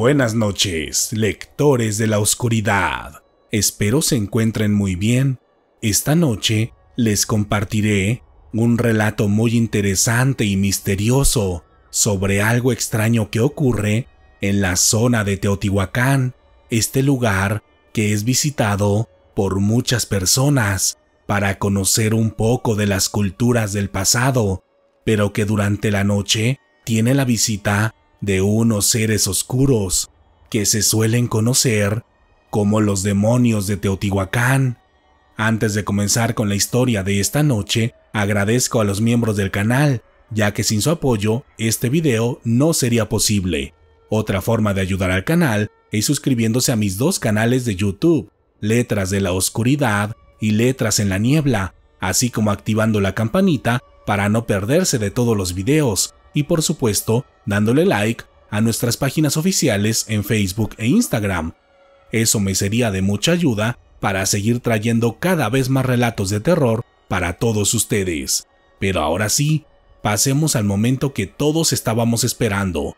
buenas noches, lectores de la oscuridad. Espero se encuentren muy bien. Esta noche les compartiré un relato muy interesante y misterioso sobre algo extraño que ocurre en la zona de Teotihuacán, este lugar que es visitado por muchas personas para conocer un poco de las culturas del pasado, pero que durante la noche tiene la visita de unos seres oscuros que se suelen conocer como los demonios de Teotihuacán. Antes de comenzar con la historia de esta noche, agradezco a los miembros del canal, ya que sin su apoyo este video no sería posible. Otra forma de ayudar al canal es suscribiéndose a mis dos canales de YouTube, Letras de la Oscuridad y Letras en la Niebla, así como activando la campanita para no perderse de todos los videos, y por supuesto dándole like a nuestras páginas oficiales en Facebook e Instagram. Eso me sería de mucha ayuda para seguir trayendo cada vez más relatos de terror para todos ustedes. Pero ahora sí, pasemos al momento que todos estábamos esperando.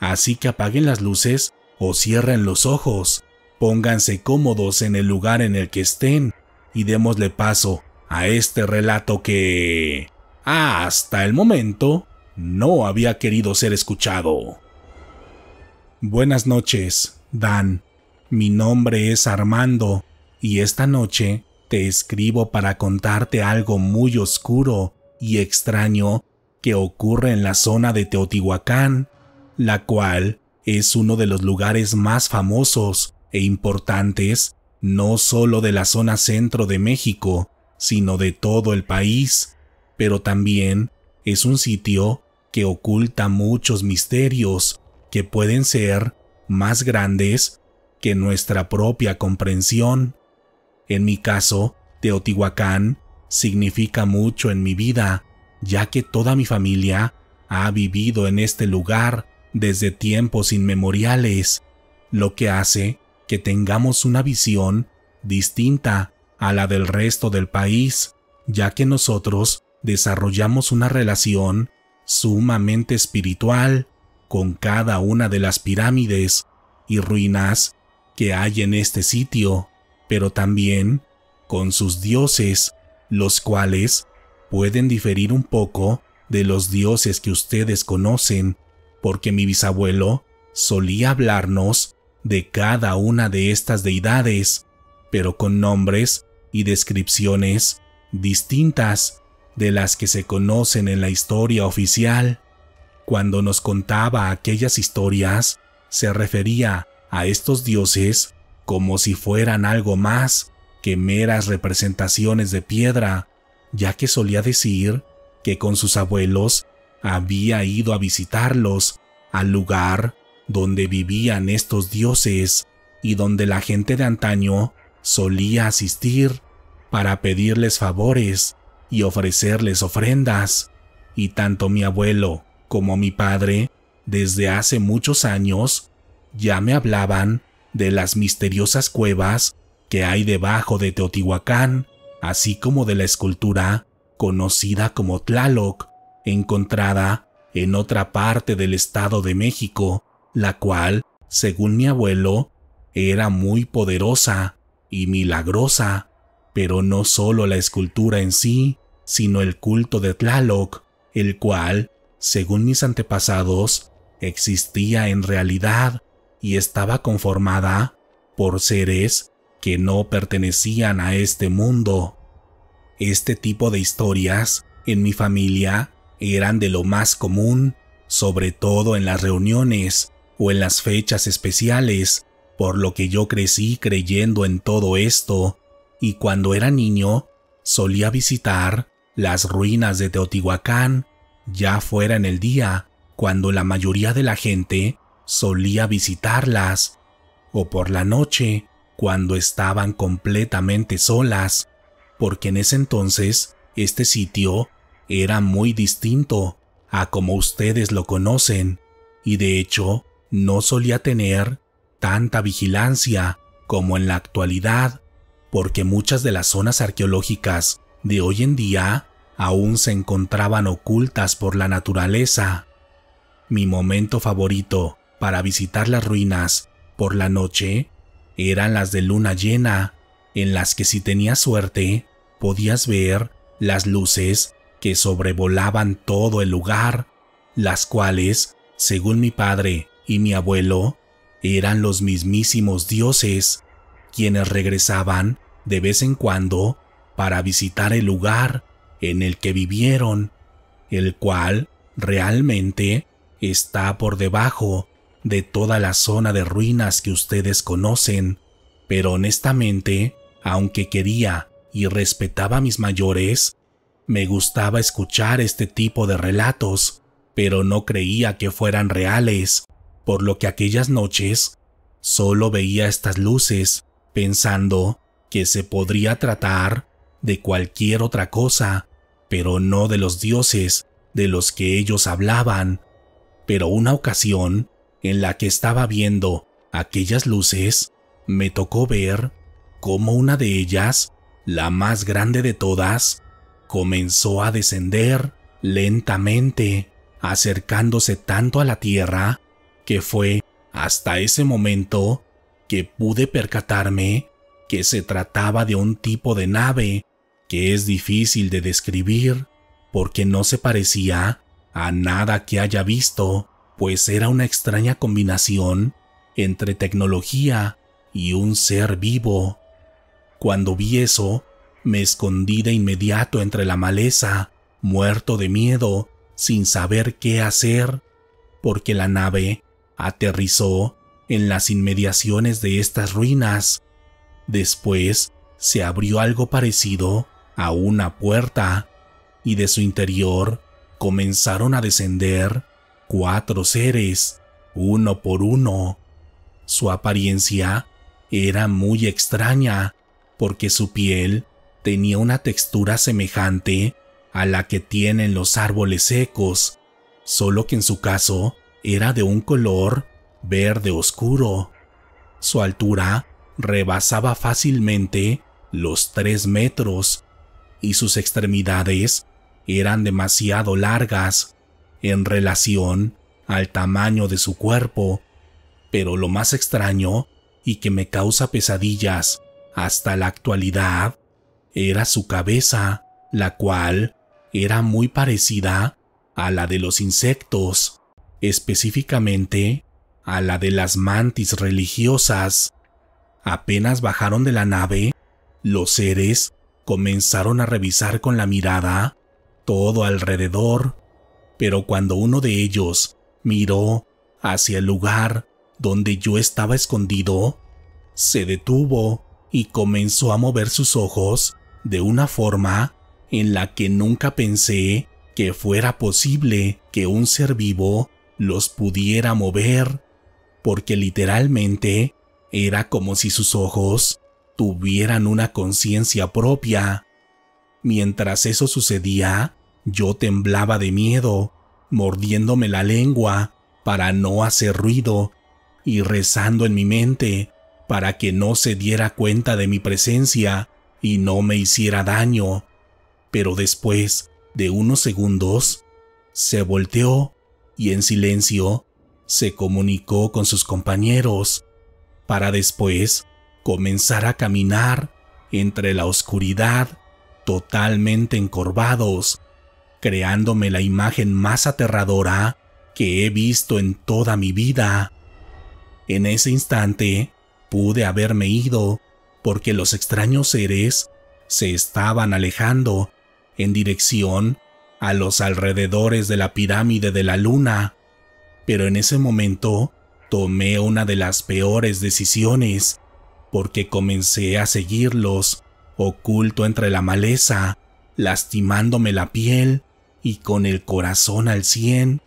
Así que apaguen las luces o cierren los ojos, pónganse cómodos en el lugar en el que estén y démosle paso a este relato que... Hasta el momento no había querido ser escuchado. Buenas noches, Dan. Mi nombre es Armando y esta noche te escribo para contarte algo muy oscuro y extraño que ocurre en la zona de Teotihuacán, la cual es uno de los lugares más famosos e importantes no solo de la zona centro de México, sino de todo el país, pero también es un sitio que oculta muchos misterios que pueden ser más grandes que nuestra propia comprensión. En mi caso, Teotihuacán significa mucho en mi vida, ya que toda mi familia ha vivido en este lugar desde tiempos inmemoriales, lo que hace que tengamos una visión distinta a la del resto del país, ya que nosotros desarrollamos una relación sumamente espiritual con cada una de las pirámides y ruinas que hay en este sitio, pero también con sus dioses, los cuales pueden diferir un poco de los dioses que ustedes conocen, porque mi bisabuelo solía hablarnos de cada una de estas deidades, pero con nombres y descripciones distintas de las que se conocen en la historia oficial. Cuando nos contaba aquellas historias, se refería a estos dioses como si fueran algo más que meras representaciones de piedra, ya que solía decir que con sus abuelos había ido a visitarlos al lugar donde vivían estos dioses y donde la gente de antaño solía asistir para pedirles favores y ofrecerles ofrendas. Y tanto mi abuelo como mi padre, desde hace muchos años, ya me hablaban de las misteriosas cuevas que hay debajo de Teotihuacán, así como de la escultura conocida como Tlaloc, encontrada en otra parte del Estado de México, la cual, según mi abuelo, era muy poderosa y milagrosa pero no solo la escultura en sí, sino el culto de Tlaloc, el cual, según mis antepasados, existía en realidad y estaba conformada por seres que no pertenecían a este mundo. Este tipo de historias en mi familia eran de lo más común, sobre todo en las reuniones o en las fechas especiales, por lo que yo crecí creyendo en todo esto y cuando era niño solía visitar las ruinas de Teotihuacán, ya fuera en el día, cuando la mayoría de la gente solía visitarlas, o por la noche, cuando estaban completamente solas, porque en ese entonces este sitio era muy distinto a como ustedes lo conocen, y de hecho no solía tener tanta vigilancia como en la actualidad, porque muchas de las zonas arqueológicas de hoy en día aún se encontraban ocultas por la naturaleza. Mi momento favorito para visitar las ruinas por la noche eran las de luna llena, en las que si tenías suerte podías ver las luces que sobrevolaban todo el lugar, las cuales, según mi padre y mi abuelo, eran los mismísimos dioses quienes regresaban de vez en cuando para visitar el lugar en el que vivieron, el cual realmente está por debajo de toda la zona de ruinas que ustedes conocen, pero honestamente, aunque quería y respetaba a mis mayores, me gustaba escuchar este tipo de relatos, pero no creía que fueran reales, por lo que aquellas noches solo veía estas luces pensando que se podría tratar de cualquier otra cosa, pero no de los dioses de los que ellos hablaban. Pero una ocasión en la que estaba viendo aquellas luces, me tocó ver cómo una de ellas, la más grande de todas, comenzó a descender lentamente, acercándose tanto a la tierra que fue hasta ese momento que pude percatarme que se trataba de un tipo de nave que es difícil de describir porque no se parecía a nada que haya visto, pues era una extraña combinación entre tecnología y un ser vivo. Cuando vi eso, me escondí de inmediato entre la maleza, muerto de miedo, sin saber qué hacer, porque la nave aterrizó en las inmediaciones de estas ruinas. Después se abrió algo parecido a una puerta y de su interior comenzaron a descender cuatro seres, uno por uno. Su apariencia era muy extraña porque su piel tenía una textura semejante a la que tienen los árboles secos, solo que en su caso era de un color verde oscuro. Su altura rebasaba fácilmente los 3 metros y sus extremidades eran demasiado largas en relación al tamaño de su cuerpo. Pero lo más extraño y que me causa pesadillas hasta la actualidad era su cabeza, la cual era muy parecida a la de los insectos, específicamente a la de las mantis religiosas. Apenas bajaron de la nave, los seres comenzaron a revisar con la mirada todo alrededor, pero cuando uno de ellos miró hacia el lugar donde yo estaba escondido, se detuvo y comenzó a mover sus ojos de una forma en la que nunca pensé que fuera posible que un ser vivo los pudiera mover porque literalmente era como si sus ojos tuvieran una conciencia propia. Mientras eso sucedía, yo temblaba de miedo, mordiéndome la lengua para no hacer ruido y rezando en mi mente para que no se diera cuenta de mi presencia y no me hiciera daño. Pero después de unos segundos, se volteó y en silencio se comunicó con sus compañeros, para después comenzar a caminar entre la oscuridad, totalmente encorvados, creándome la imagen más aterradora que he visto en toda mi vida. En ese instante pude haberme ido porque los extraños seres se estaban alejando en dirección a los alrededores de la pirámide de la luna pero en ese momento tomé una de las peores decisiones, porque comencé a seguirlos, oculto entre la maleza, lastimándome la piel y con el corazón al cien.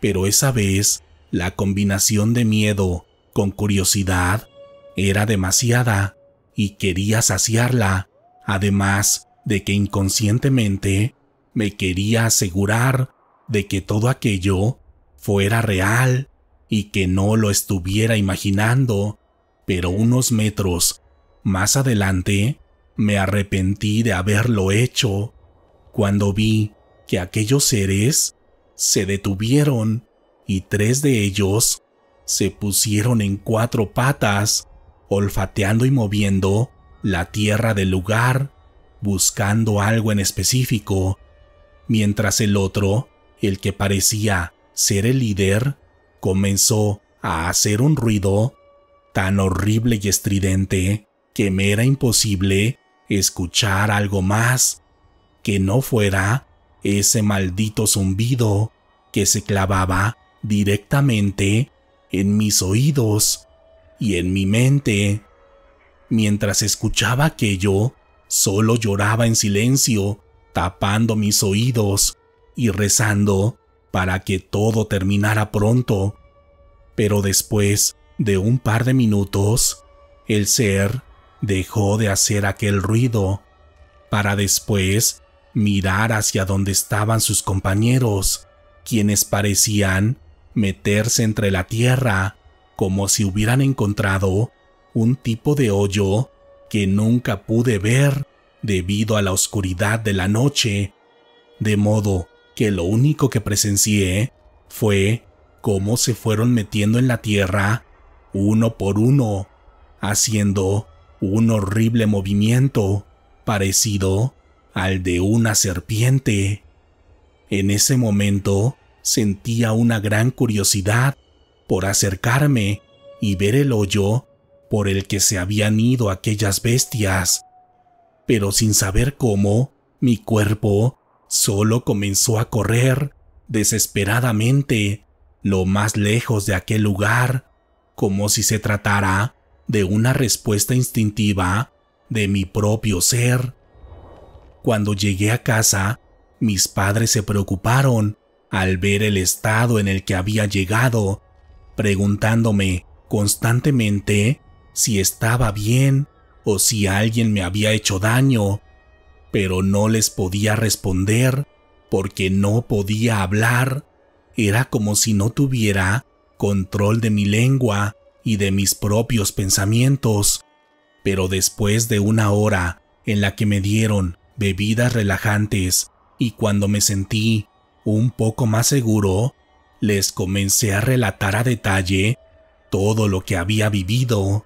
Pero esa vez, la combinación de miedo con curiosidad era demasiada y quería saciarla, además de que inconscientemente me quería asegurar de que todo aquello fuera real y que no lo estuviera imaginando, pero unos metros más adelante me arrepentí de haberlo hecho cuando vi que aquellos seres se detuvieron y tres de ellos se pusieron en cuatro patas, olfateando y moviendo la tierra del lugar, buscando algo en específico, mientras el otro, el que parecía ser el líder, comenzó a hacer un ruido tan horrible y estridente que me era imposible escuchar algo más que no fuera ese maldito zumbido que se clavaba directamente en mis oídos y en mi mente. Mientras escuchaba aquello, solo lloraba en silencio, tapando mis oídos y rezando para que todo terminara pronto. Pero después de un par de minutos, el ser dejó de hacer aquel ruido, para después mirar hacia donde estaban sus compañeros, quienes parecían meterse entre la tierra, como si hubieran encontrado un tipo de hoyo que nunca pude ver debido a la oscuridad de la noche, de modo que lo único que presencié fue cómo se fueron metiendo en la tierra uno por uno, haciendo un horrible movimiento parecido al de una serpiente. En ese momento sentía una gran curiosidad por acercarme y ver el hoyo por el que se habían ido aquellas bestias, pero sin saber cómo, mi cuerpo Solo comenzó a correr desesperadamente lo más lejos de aquel lugar, como si se tratara de una respuesta instintiva de mi propio ser. Cuando llegué a casa, mis padres se preocuparon al ver el estado en el que había llegado, preguntándome constantemente si estaba bien o si alguien me había hecho daño pero no les podía responder porque no podía hablar. Era como si no tuviera control de mi lengua y de mis propios pensamientos. Pero después de una hora en la que me dieron bebidas relajantes y cuando me sentí un poco más seguro, les comencé a relatar a detalle todo lo que había vivido.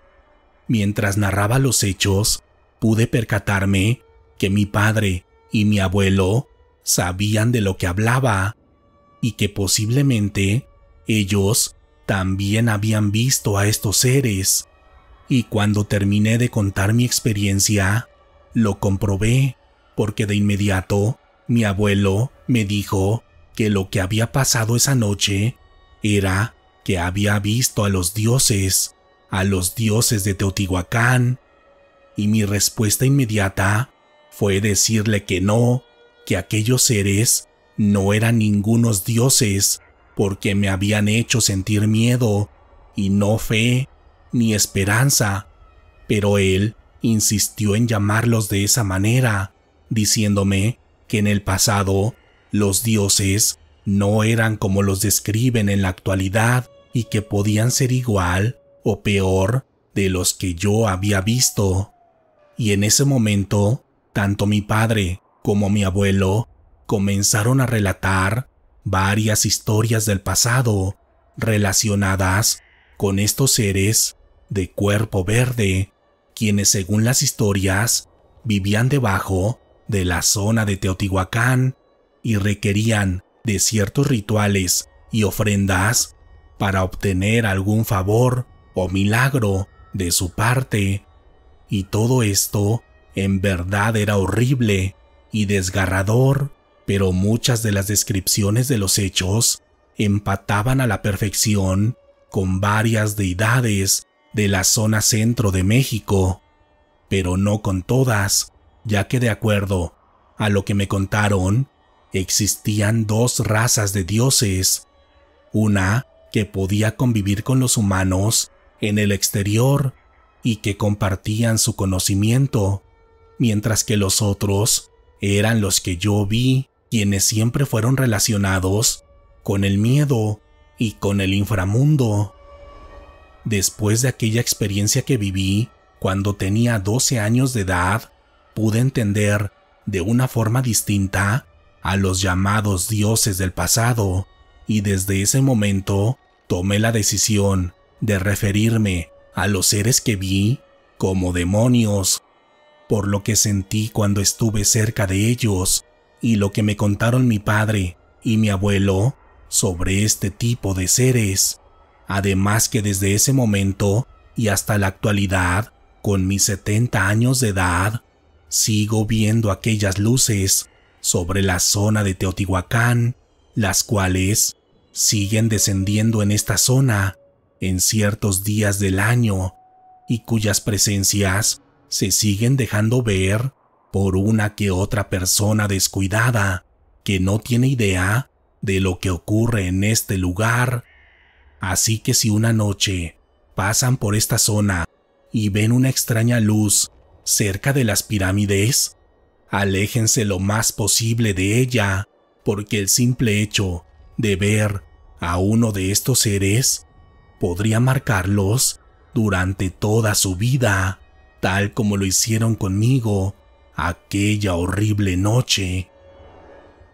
Mientras narraba los hechos, pude percatarme que mi padre y mi abuelo sabían de lo que hablaba y que posiblemente ellos también habían visto a estos seres. Y cuando terminé de contar mi experiencia, lo comprobé, porque de inmediato mi abuelo me dijo que lo que había pasado esa noche era que había visto a los dioses, a los dioses de Teotihuacán. Y mi respuesta inmediata fue decirle que no, que aquellos seres no eran ningunos dioses, porque me habían hecho sentir miedo, y no fe, ni esperanza. Pero él insistió en llamarlos de esa manera, diciéndome que en el pasado los dioses no eran como los describen en la actualidad y que podían ser igual o peor de los que yo había visto. Y en ese momento tanto mi padre como mi abuelo comenzaron a relatar varias historias del pasado relacionadas con estos seres de cuerpo verde, quienes según las historias vivían debajo de la zona de Teotihuacán y requerían de ciertos rituales y ofrendas para obtener algún favor o milagro de su parte. Y todo esto en verdad era horrible y desgarrador, pero muchas de las descripciones de los hechos empataban a la perfección con varias deidades de la zona centro de México, pero no con todas, ya que de acuerdo a lo que me contaron, existían dos razas de dioses, una que podía convivir con los humanos en el exterior y que compartían su conocimiento, mientras que los otros eran los que yo vi, quienes siempre fueron relacionados con el miedo y con el inframundo. Después de aquella experiencia que viví, cuando tenía 12 años de edad, pude entender de una forma distinta a los llamados dioses del pasado, y desde ese momento tomé la decisión de referirme a los seres que vi como demonios por lo que sentí cuando estuve cerca de ellos y lo que me contaron mi padre y mi abuelo sobre este tipo de seres. Además que desde ese momento y hasta la actualidad, con mis 70 años de edad, sigo viendo aquellas luces sobre la zona de Teotihuacán, las cuales siguen descendiendo en esta zona en ciertos días del año y cuyas presencias se siguen dejando ver por una que otra persona descuidada que no tiene idea de lo que ocurre en este lugar. Así que si una noche pasan por esta zona y ven una extraña luz cerca de las pirámides, aléjense lo más posible de ella, porque el simple hecho de ver a uno de estos seres podría marcarlos durante toda su vida tal como lo hicieron conmigo aquella horrible noche.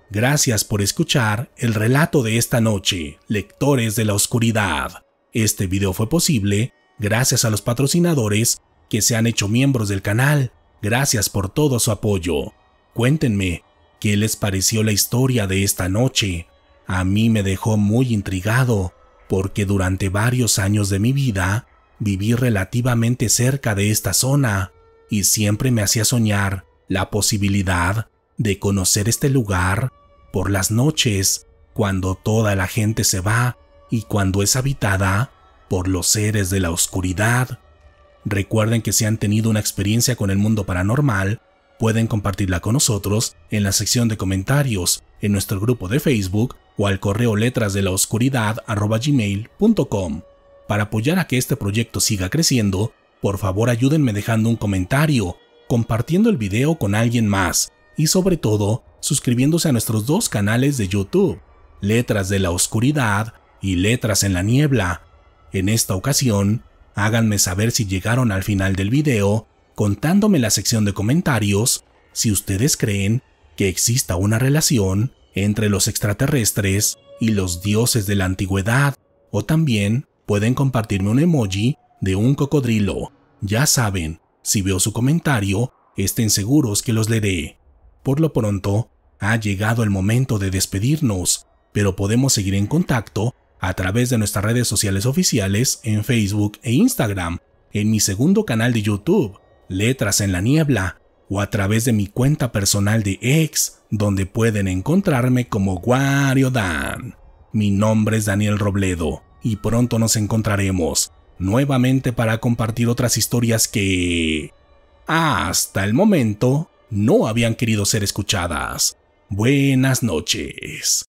Gracias por escuchar el relato de esta noche, lectores de la oscuridad. Este video fue posible gracias a los patrocinadores que se han hecho miembros del canal. Gracias por todo su apoyo. Cuéntenme, ¿qué les pareció la historia de esta noche? A mí me dejó muy intrigado, porque durante varios años de mi vida Viví relativamente cerca de esta zona y siempre me hacía soñar la posibilidad de conocer este lugar por las noches, cuando toda la gente se va y cuando es habitada por los seres de la oscuridad. Recuerden que si han tenido una experiencia con el mundo paranormal, pueden compartirla con nosotros en la sección de comentarios, en nuestro grupo de Facebook o al correo letras de la oscuridad para apoyar a que este proyecto siga creciendo, por favor ayúdenme dejando un comentario, compartiendo el video con alguien más y sobre todo suscribiéndose a nuestros dos canales de YouTube, Letras de la Oscuridad y Letras en la Niebla. En esta ocasión, háganme saber si llegaron al final del video contándome la sección de comentarios si ustedes creen que exista una relación entre los extraterrestres y los dioses de la antigüedad, o también pueden compartirme un emoji de un cocodrilo. Ya saben, si veo su comentario, estén seguros que los leeré. Por lo pronto, ha llegado el momento de despedirnos, pero podemos seguir en contacto a través de nuestras redes sociales oficiales en Facebook e Instagram, en mi segundo canal de YouTube, Letras en la Niebla, o a través de mi cuenta personal de X, donde pueden encontrarme como Wario Dan. Mi nombre es Daniel Robledo y pronto nos encontraremos nuevamente para compartir otras historias que hasta el momento no habían querido ser escuchadas. Buenas noches.